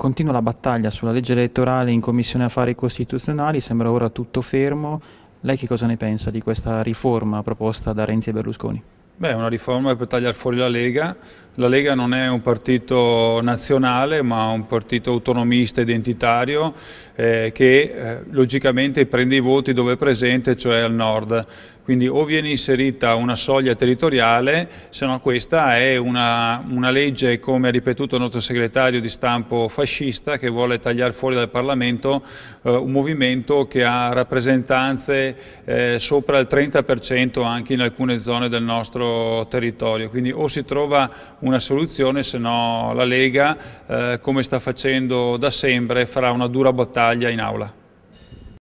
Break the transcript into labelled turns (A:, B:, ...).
A: Continua la battaglia sulla legge elettorale in Commissione Affari Costituzionali, sembra ora tutto fermo. Lei che cosa ne pensa di questa riforma proposta da Renzi e Berlusconi?
B: Beh, una riforma per tagliare fuori la Lega. La Lega non è un partito nazionale, ma un partito autonomista, identitario, eh, che eh, logicamente prende i voti dove è presente, cioè al nord. Quindi o viene inserita una soglia territoriale, se no questa è una, una legge, come ha ripetuto il nostro segretario di stampo fascista, che vuole tagliare fuori dal Parlamento eh, un movimento che ha rappresentanze eh, sopra il 30% anche in alcune zone del nostro territorio. Quindi o si trova una soluzione, se no la Lega, eh, come sta facendo da sempre, farà una dura battaglia in aula.